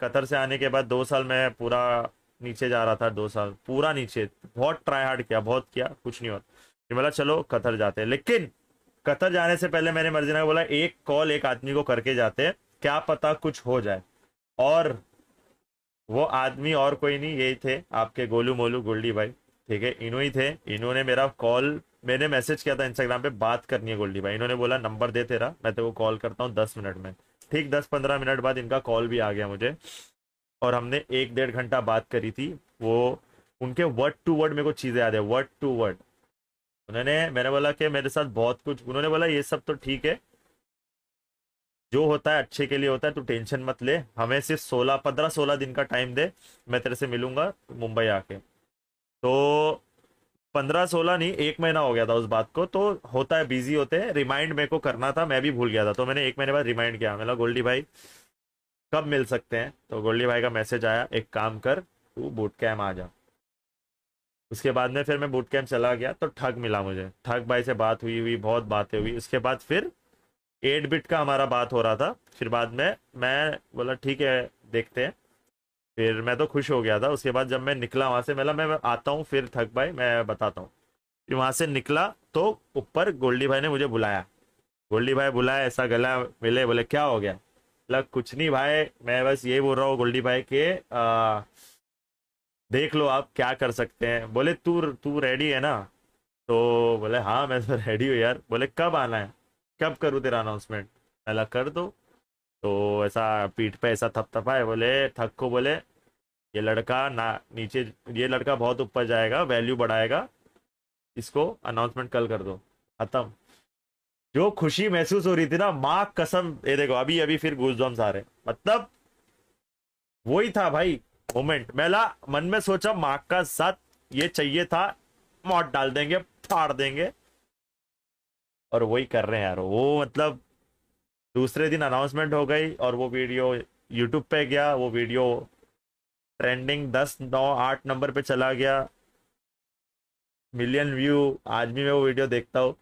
Qatar से आने के बाद दो साल मैं पूरा नीचे जा रहा था दो साल पूरा नीचे बहुत ट्राई हार्ड किया बहुत किया कुछ नहीं होता बोला चलो कतर जाते हैं लेकिन कतर जाने से पहले मैंने मर्जीना ने बोला एक कॉल एक आदमी को करके जाते क्या पता कुछ हो जाए और वो आदमी और कोई नहीं यही थे आपके गोलू मोलू गोल्डी भाई ठीक है इन्हों ही थे इन्होंने मेरा कॉल मैंने मैसेज किया था इंस्टाग्राम पे बात करनी है गोल्डी भाई इन्होंने बोला नंबर दे तेरा मैं तेरे को कॉल करता हूँ दस मिनट में ठीक दस पंद्रह मिनट बाद इनका कॉल भी आ गया मुझे और हमने एक डेढ़ घंटा बात करी थी वो उनके वर्ड टू वर्ड मेरे को चीज़ें याद है वर्ड टू वर्ड उन्होंने मैंने बोला कि मेरे साथ बहुत कुछ उन्होंने बोला ये सब तो ठीक है जो होता है अच्छे के लिए होता है तू टेंशन मत ले हमें सिर्फ सोलह पंद्रह सोलह दिन का टाइम दे मैं तेरे से मिलूंगा मुंबई आके तो पंद्रह सोलह नहीं एक महीना हो गया था उस बात को तो होता है बिजी होते हैं रिमाइंड मेरे को करना था मैं भी भूल गया था तो मैंने एक महीने बाद रिमाइंड किया मेरा गोल्डी भाई कब मिल सकते हैं तो गोल्डी भाई का मैसेज आया एक काम कर तू बूट कैम्प आ जा उसके बाद में फिर मैं बूट कैम्प चला गया तो ठग मिला मुझे ठग भाई से बात हुई हुई बहुत बातें हुई उसके बाद फिर एट बिट का हमारा बात हो रहा था फिर बाद में मैं बोला ठीक है देखते हैं फिर मैं तो खुश हो गया था उसके बाद जब मैं निकला वहाँ से मतलब मैं आता हूँ फिर थक भाई मैं बताता हूँ फिर वहाँ से निकला तो ऊपर गोल्डी भाई ने मुझे बुलाया गोल्डी भाई बुलाया ऐसा गला मिले बोले क्या हो गया मतलब कुछ नहीं भाई मैं बस ये बोल रहा हूँ गोल्डी भाई के आ, देख लो आप क्या कर सकते हैं बोले तू तू रेडी है ना तो बोले हाँ मैं तो रेडी हूँ यार बोले कब आना है कब करूँ तेरा अनाउंसमेंट अला कर दो तो ऐसा पीठ पे ऐसा थपथपाए बोले थक को बोले ये लड़का ना नीचे ये लड़का बहुत ऊपर जाएगा वैल्यू बढ़ाएगा इसको अनाउंसमेंट कल कर दो खत्म जो खुशी महसूस हो रही थी ना माँ कसम ये देखो अभी अभी फिर गूजबम्स आ सारे मतलब वही था भाई मोमेंट मेला मन में सोचा माँ का साथ ये चाहिए था मौत डाल देंगे फाड़ देंगे और वही कर रहे हैं यार वो मतलब दूसरे दिन अनाउंसमेंट हो गई और वो वीडियो यूट्यूब पे गया वो वीडियो ट्रेंडिंग दस नौ आठ नंबर पे चला गया मिलियन व्यू आज भी मैं वो वीडियो देखता हूँ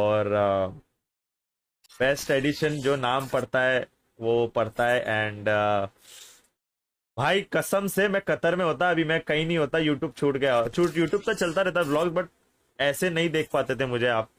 और बेस्ट uh, एडिशन जो नाम पड़ता है वो पड़ता है एंड uh, भाई कसम से मैं कतर में होता अभी मैं कहीं नहीं होता यूट्यूब छूट गया छूट यूट्यूब तो चलता रहता ब्लॉग बट ऐसे नहीं देख पाते थे मुझे आप